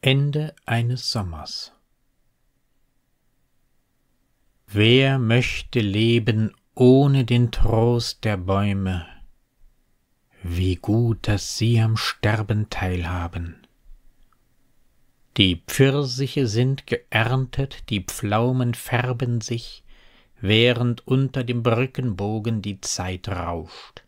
Ende eines Sommers. Wer möchte leben ohne den Trost der Bäume? Wie gut, dass sie am Sterben teilhaben. Die Pfirsiche sind geerntet, die Pflaumen färben sich, während unter dem Brückenbogen die Zeit rauscht.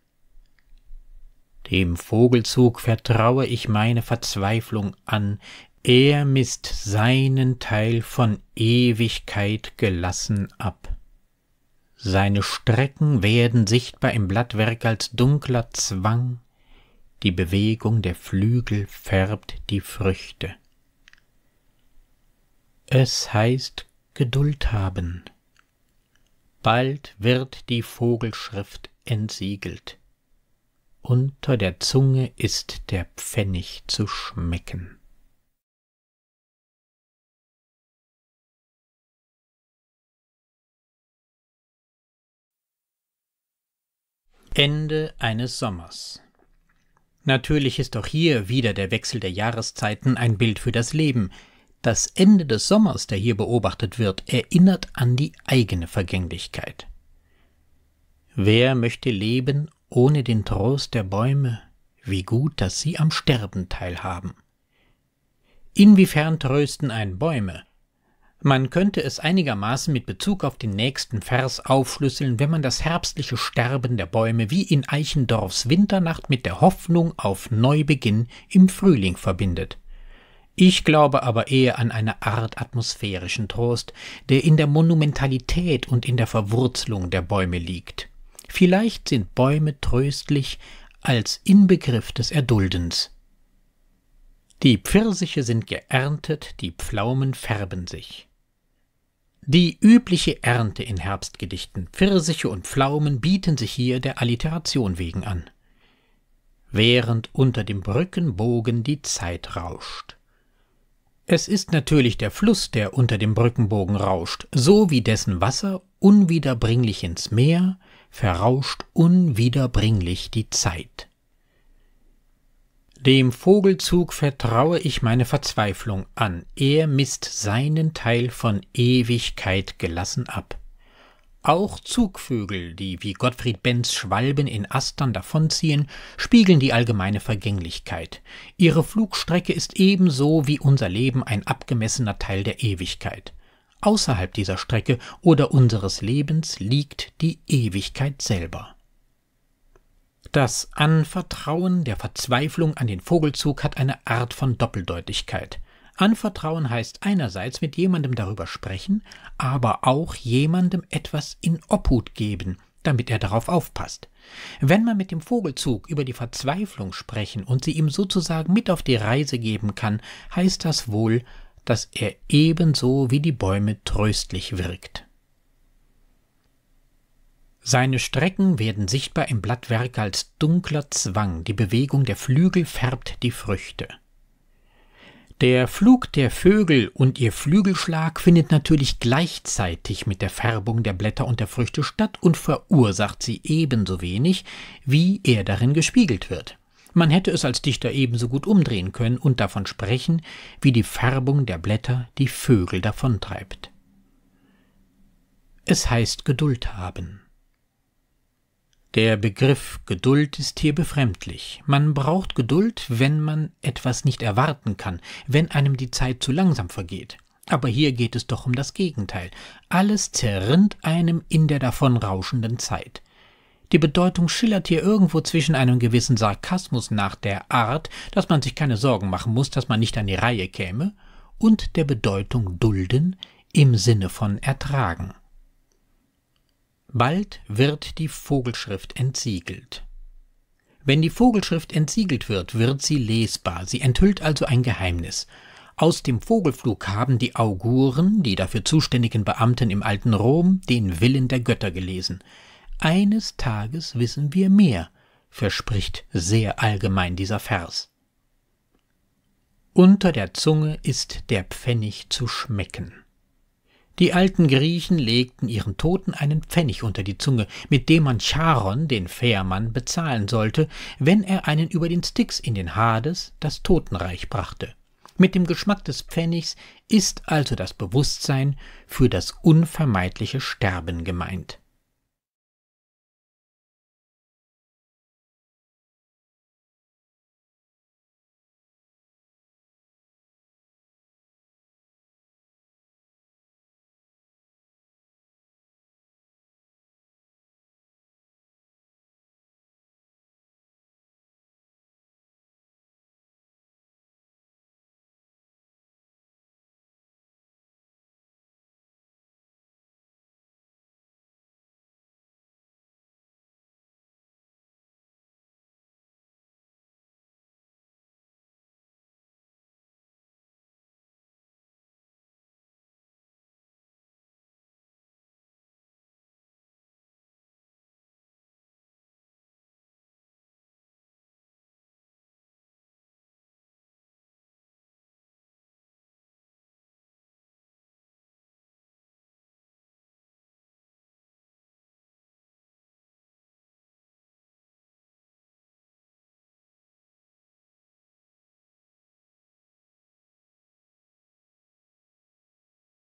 Dem Vogelzug vertraue ich meine Verzweiflung an, er misst seinen Teil von Ewigkeit gelassen ab. Seine Strecken werden sichtbar im Blattwerk als dunkler Zwang, die Bewegung der Flügel färbt die Früchte. Es heißt Geduld haben. Bald wird die Vogelschrift entsiegelt. Unter der Zunge ist der Pfennig zu schmecken. Ende eines Sommers. Natürlich ist auch hier wieder der Wechsel der Jahreszeiten ein Bild für das Leben. Das Ende des Sommers, der hier beobachtet wird, erinnert an die eigene Vergänglichkeit. Wer möchte leben ohne den Trost der Bäume? Wie gut, dass sie am Sterben teilhaben. Inwiefern trösten ein Bäume? Man könnte es einigermaßen mit Bezug auf den nächsten Vers aufschlüsseln, wenn man das herbstliche Sterben der Bäume wie in Eichendorfs Winternacht mit der Hoffnung auf Neubeginn im Frühling verbindet. Ich glaube aber eher an eine Art atmosphärischen Trost, der in der Monumentalität und in der Verwurzelung der Bäume liegt. Vielleicht sind Bäume tröstlich als Inbegriff des Erduldens. Die Pfirsiche sind geerntet, die Pflaumen färben sich. Die übliche Ernte in Herbstgedichten, Pfirsiche und Pflaumen, bieten sich hier der Alliteration wegen an. Während unter dem Brückenbogen die Zeit rauscht. Es ist natürlich der Fluss, der unter dem Brückenbogen rauscht, so wie dessen Wasser unwiederbringlich ins Meer, verrauscht unwiederbringlich die Zeit. Dem Vogelzug vertraue ich meine Verzweiflung an, er misst seinen Teil von Ewigkeit gelassen ab. Auch Zugvögel, die wie Gottfried Benz Schwalben in Astern davonziehen, spiegeln die allgemeine Vergänglichkeit. Ihre Flugstrecke ist ebenso wie unser Leben ein abgemessener Teil der Ewigkeit. Außerhalb dieser Strecke oder unseres Lebens liegt die Ewigkeit selber. Das Anvertrauen der Verzweiflung an den Vogelzug hat eine Art von Doppeldeutigkeit. Anvertrauen heißt einerseits mit jemandem darüber sprechen, aber auch jemandem etwas in Obhut geben, damit er darauf aufpasst. Wenn man mit dem Vogelzug über die Verzweiflung sprechen und sie ihm sozusagen mit auf die Reise geben kann, heißt das wohl, dass er ebenso wie die Bäume tröstlich wirkt. Seine Strecken werden sichtbar im Blattwerk als dunkler Zwang, die Bewegung der Flügel färbt die Früchte. Der Flug der Vögel und ihr Flügelschlag findet natürlich gleichzeitig mit der Färbung der Blätter und der Früchte statt und verursacht sie ebenso wenig, wie er darin gespiegelt wird. Man hätte es als Dichter ebenso gut umdrehen können und davon sprechen, wie die Färbung der Blätter die Vögel davontreibt. Es heißt Geduld haben. Der Begriff Geduld ist hier befremdlich. Man braucht Geduld, wenn man etwas nicht erwarten kann, wenn einem die Zeit zu langsam vergeht. Aber hier geht es doch um das Gegenteil. Alles zerrinnt einem in der davonrauschenden Zeit. Die Bedeutung schillert hier irgendwo zwischen einem gewissen Sarkasmus nach der Art, dass man sich keine Sorgen machen muss, dass man nicht an die Reihe käme, und der Bedeutung dulden im Sinne von ertragen. Bald wird die Vogelschrift entsiegelt. Wenn die Vogelschrift entsiegelt wird, wird sie lesbar. Sie enthüllt also ein Geheimnis. Aus dem Vogelflug haben die Auguren, die dafür zuständigen Beamten im alten Rom, den Willen der Götter gelesen. Eines Tages wissen wir mehr, verspricht sehr allgemein dieser Vers. Unter der Zunge ist der Pfennig zu schmecken. Die alten Griechen legten ihren Toten einen Pfennig unter die Zunge, mit dem man Charon, den Fährmann, bezahlen sollte, wenn er einen über den Styx in den Hades, das Totenreich, brachte. Mit dem Geschmack des Pfennigs ist also das Bewusstsein für das unvermeidliche Sterben gemeint.